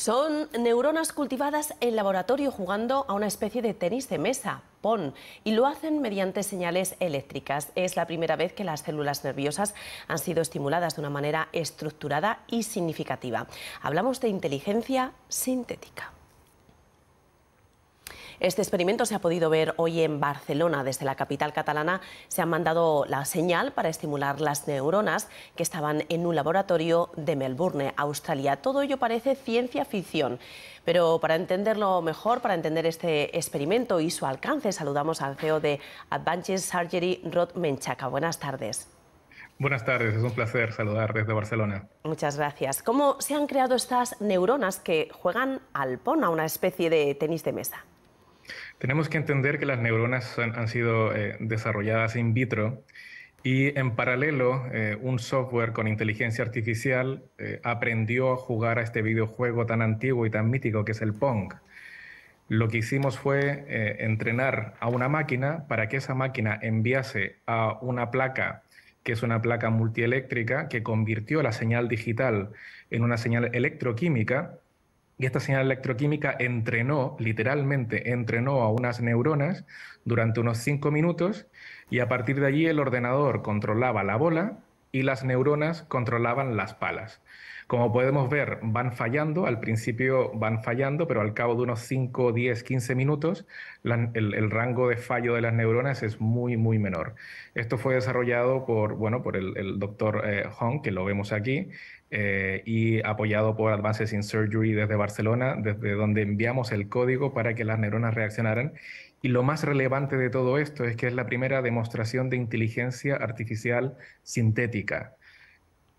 Son neuronas cultivadas en laboratorio jugando a una especie de tenis de mesa, PON, y lo hacen mediante señales eléctricas. Es la primera vez que las células nerviosas han sido estimuladas de una manera estructurada y significativa. Hablamos de inteligencia sintética. Este experimento se ha podido ver hoy en Barcelona. Desde la capital catalana se han mandado la señal para estimular las neuronas que estaban en un laboratorio de Melbourne, Australia. Todo ello parece ciencia ficción. Pero para entenderlo mejor, para entender este experimento y su alcance, saludamos al CEO de Advanced Surgery, Rod Menchaca. Buenas tardes. Buenas tardes, es un placer saludar desde Barcelona. Muchas gracias. ¿Cómo se han creado estas neuronas que juegan al PON, a una especie de tenis de mesa? Tenemos que entender que las neuronas han, sido eh, desarrolladas in vitro y en paralelo eh, un software con inteligencia artificial eh, aprendió a jugar a este videojuego tan antiguo y tan mítico que es el Pong. Lo que hicimos fue entrenar a una máquina para que esa máquina enviase a una placa que es una placa multieléctrica que convirtió la señal digital en una señal electroquímica y esta señal electroquímica entrenó, literalmente entrenó a unas neuronas durante unos cinco minutos y a partir de allí el ordenador controlaba la bola y las neuronas controlaban las palas. Como podemos ver, van fallando, al principio van fallando, pero al cabo de unos 5, 10, 15 minutos, el, rango de fallo de las neuronas es muy, muy menor. Esto fue desarrollado por, bueno, por el, doctor eh, Hong, que lo vemos aquí, eh, y apoyado por Advances in Surgery desde Barcelona, desde donde enviamos el código para que las neuronas reaccionaran. Y lo más relevante de todo esto es que es la primera demostración de inteligencia artificial sintética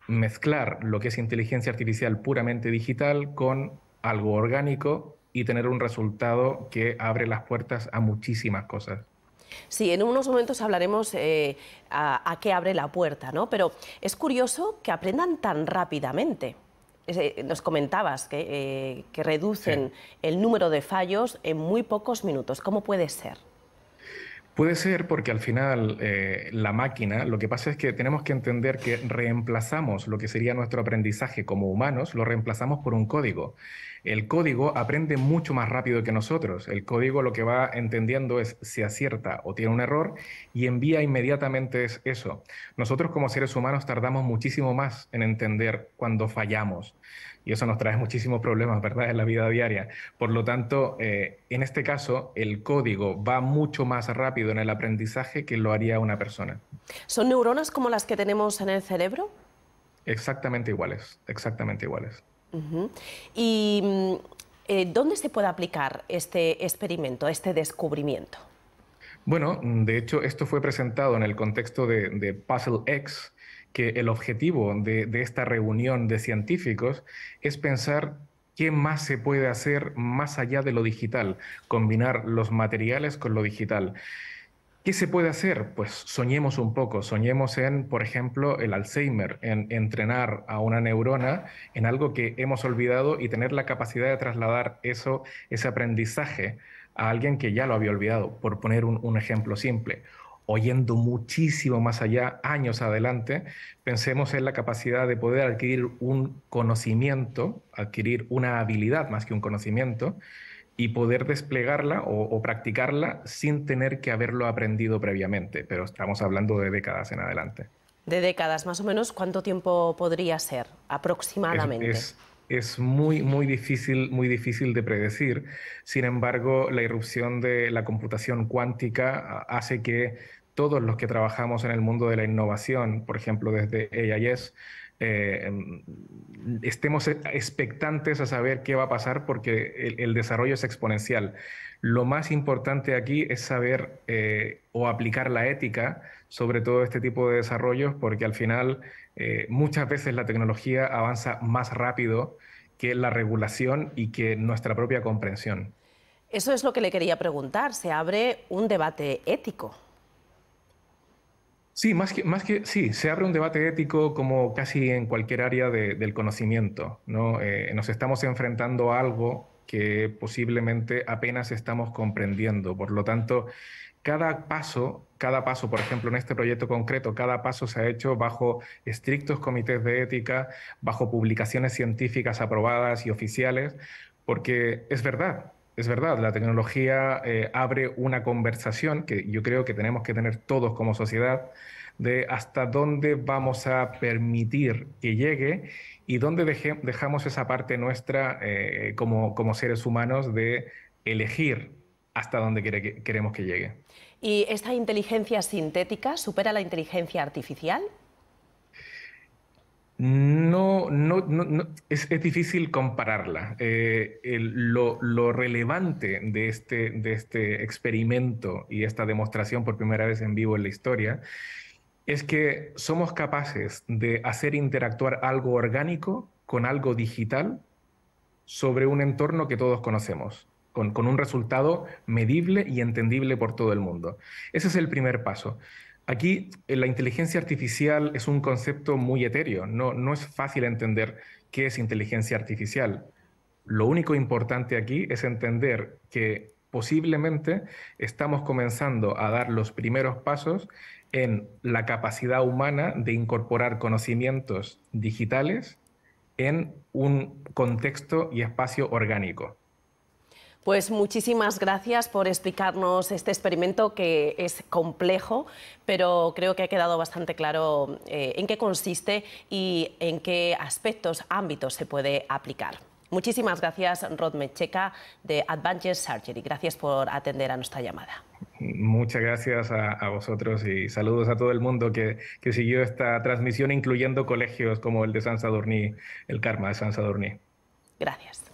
mezclar lo que es inteligencia artificial puramente digital con algo orgánico y tener un resultado que abre las puertas a muchísimas cosas. Sí, en unos momentos hablaremos eh, a, qué abre la puerta, ¿no? Pero es curioso que aprendan tan rápidamente. Eh, nos comentabas que, eh, reducen el número de fallos en muy pocos minutos. ¿Cómo puede ser? Puede ser porque al final eh, la máquina, lo que pasa es que tenemos que entender que reemplazamos lo que sería nuestro aprendizaje como humanos, lo reemplazamos por un código. El código aprende mucho más rápido que nosotros. El código lo que va entendiendo es si acierta o tiene un error y envía inmediatamente eso. Nosotros como seres humanos tardamos muchísimo más en entender cuando fallamos y eso nos trae muchísimos problemas, ¿verdad?, en la vida diaria. Por lo tanto, eh, en este caso, el código va mucho más rápido en el aprendizaje que lo haría una persona. ¿Son neuronas como las que tenemos en el cerebro? Exactamente iguales, exactamente iguales. ¿Y mm, eh, dónde se puede aplicar este experimento, este descubrimiento? Bueno, de hecho, esto fue presentado en el contexto de Puzzle X, que el objetivo de, esta reunión de científicos es pensar ¿Qué más se puede hacer más allá de lo digital? Combinar los materiales con lo digital. ¿Qué se puede hacer? Pues soñemos un poco, soñemos en, por ejemplo, el Alzheimer, en entrenar a una neurona en algo que hemos olvidado y tener la capacidad de trasladar eso, ese aprendizaje a alguien que ya lo había olvidado, por poner un ejemplo simple. Oyendo muchísimo más allá, años adelante, pensemos en la capacidad de poder adquirir un conocimiento, adquirir una habilidad más que un conocimiento, y poder desplegarla o, practicarla sin tener que haberlo aprendido previamente, pero estamos hablando de décadas en adelante. De décadas, más o menos, ¿cuánto tiempo podría ser aproximadamente? Es, es muy, muy difícil, muy difícil de predecir. Sin embargo, la irrupción de la computación cuántica hace que todos los que trabajamos en el mundo de la innovación, por ejemplo, desde AIS, eh, em, estemos expectantes a saber qué va a pasar porque el, desarrollo es exponencial. Lo más importante aquí es saber eh, o aplicar la ética sobre todo este tipo de desarrollos porque al final eh, muchas veces la tecnología avanza más rápido que la regulación y que nuestra propia comprensión. Eso es lo que le quería preguntar. Se abre un debate ético. Sí, más que, más que sí, se abre un debate ético como casi en cualquier área del conocimiento. ¿no? Eh, nos estamos enfrentando a algo que posiblemente apenas estamos comprendiendo. Por lo tanto, cada paso, cada paso, por ejemplo, en este proyecto concreto, cada paso se ha hecho bajo estrictos comités de ética, bajo publicaciones científicas aprobadas y oficiales, porque es verdad, es verdad, la tecnología eh, abre una conversación que yo creo que tenemos que tener todos como sociedad de hasta dónde vamos a permitir que llegue y dónde dejamos esa parte nuestra eh, como, como seres humanos de elegir hasta dónde queremos que llegue. ¿Y esta inteligencia sintética supera la inteligencia artificial? No, no, no, es, difícil compararla. Eh, lo, relevante de este, de este experimento y esta demostración por primera vez en vivo en la historia es que somos capaces de hacer interactuar algo orgánico con algo digital sobre un entorno que todos conocemos, con, con un resultado medible y entendible por todo el mundo. Ese es el primer paso. Aquí eh, la inteligencia artificial es un concepto muy etéreo, no, no es fácil entender qué es inteligencia artificial. Lo único importante aquí es entender que posiblemente estamos comenzando a dar los primeros pasos en la capacidad humana de incorporar conocimientos digitales en un contexto y espacio orgánico. Pues muchísimas gracias por explicarnos este experimento que es complejo, pero creo que ha quedado bastante claro eh, en qué consiste y en qué aspectos, ámbitos se puede aplicar. Muchísimas gracias, Rod Mecheca, de Advanced Surgery. Gracias por atender a nuestra llamada. Muchas gracias a, vosotros y saludos a todo el mundo que, siguió esta transmisión, incluyendo colegios como el de San Sadurní, el Karma de San Sadurní. Gracias.